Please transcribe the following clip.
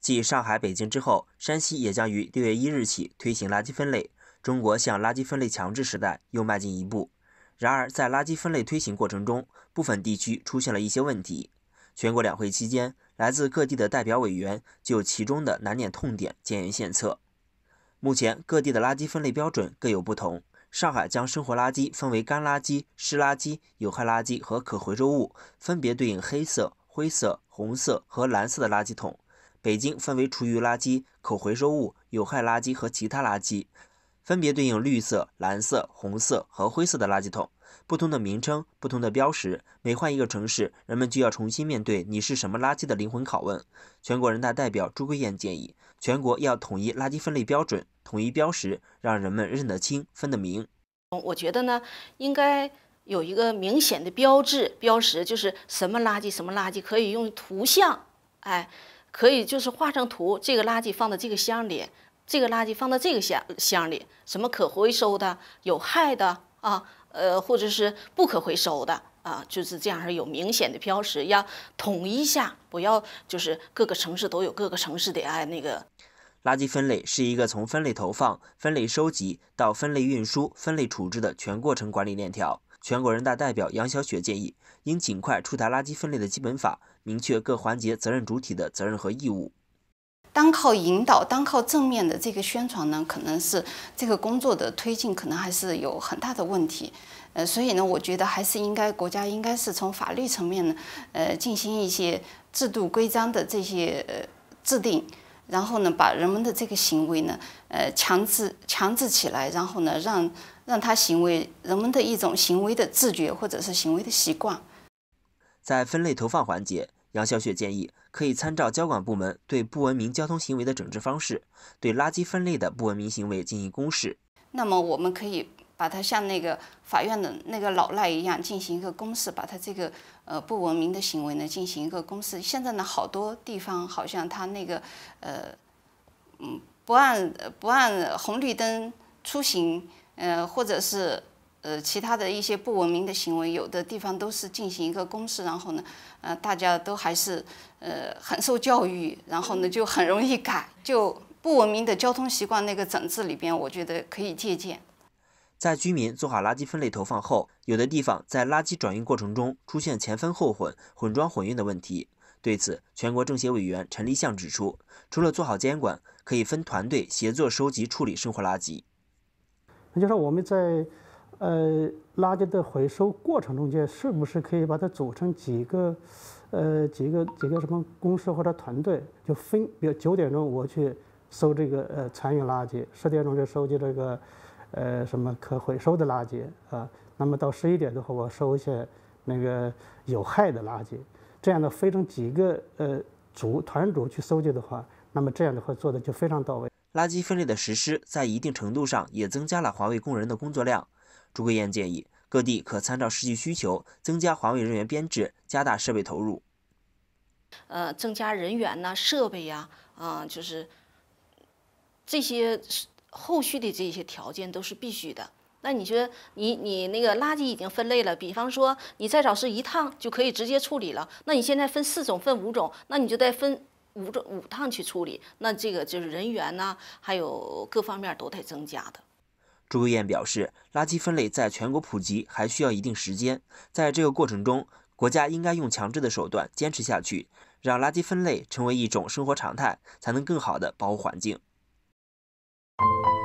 继上海、北京之后，山西也将于六月一日起推行垃圾分类。中国向垃圾分类强制时代又迈进一步。然而，在垃圾分类推行过程中，部分地区出现了一些问题。全国两会期间，来自各地的代表委员就其中的难点痛点建言献策。目前，各地的垃圾分类标准各有不同。上海将生活垃圾分为干垃圾、湿垃圾、有害垃圾和可回收物，分别对应黑色、灰色、红色和蓝色的垃圾桶。北京分为厨余垃圾、可回收物、有害垃圾和其他垃圾，分别对应绿色、蓝色、红色和灰色的垃圾桶。不同的名称，不同的标识，每换一个城市，人们就要重新面对“你是什么垃圾”的灵魂拷问。全国人大代表朱桂燕建议，全国要统一垃圾分类标准，统一标识，让人们认得清、分得明。我觉得呢，应该有一个明显的标志标识，就是什么垃圾什么垃圾可以用图像，哎。可以就是画上图，这个垃圾放到这个箱里，这个垃圾放到这个箱箱里，什么可回收的、有害的啊，呃，或者是不可回收的啊，就是这样是有明显的标识，要统一下，不要就是各个城市都有各个城市的哎那个。垃圾分类是一个从分类投放、分类收集到分类运输、分类处置的全过程管理链条。全国人大代表杨小雪建议，应尽快出台垃圾分类的基本法，明确各环节责任主体的责任和义务。单靠引导，单靠正面的这个宣传呢，可能是这个工作的推进，可能还是有很大的问题。呃，所以呢，我觉得还是应该国家应该是从法律层面呢，呃，进行一些制度规章的这些呃制定。然后呢，把人们的这个行为呢，呃，强制强制起来，然后呢，让让他行为人们的一种行为的自觉或者是行为的习惯。在分类投放环节，杨小雪建议可以参照交管部门对不文明交通行为的整治方式，对垃圾分类的不文明行为进行公示。那么，我们可以。把他像那个法院的那个老赖一样进行一个公示，把他这个呃不文明的行为呢进行一个公示。现在呢，好多地方好像他那个呃嗯不按不按红绿灯出行，呃或者是呃其他的一些不文明的行为，有的地方都是进行一个公示，然后呢，呃大家都还是呃很受教育，然后呢就很容易改，就不文明的交通习惯那个整治里边，我觉得可以借鉴。在居民做好垃圾分类投放后，有的地方在垃圾转运过程中出现前分后混、混装混运的问题。对此，全国政协委员陈立向指出，除了做好监管，可以分团队协作收集处理生活垃圾。也就是说，我们在呃垃圾的回收过程中间，是不是可以把它组成几个，呃几个几个什么公司或者团队，就分，比如九点钟我去收这个呃餐饮垃圾，十点钟就收集这个。呃，什么可回收的垃圾啊？那么到十一点的话，我收一些那个有害的垃圾。这样呢，分成几个呃组团组去收集的话，那么这样的话做的就非常到位。垃圾分类的实施，在一定程度上也增加了环卫工人的工作量。朱桂艳建议，各地可参照实际需求，增加环卫人员编制，加大设备投入。呃，增加人员呐，设备呀，啊，就是这些。后续的这些条件都是必须的。那你说，你你那个垃圾已经分类了，比方说你再找是一趟就可以直接处理了。那你现在分四种、分五种，那你就得分五种五趟去处理。那这个就是人员呐，还有各方面都得增加的。朱玉燕表示，垃圾分类在全国普及还需要一定时间，在这个过程中，国家应该用强制的手段坚持下去，让垃圾分类成为一种生活常态，才能更好的保护环境。you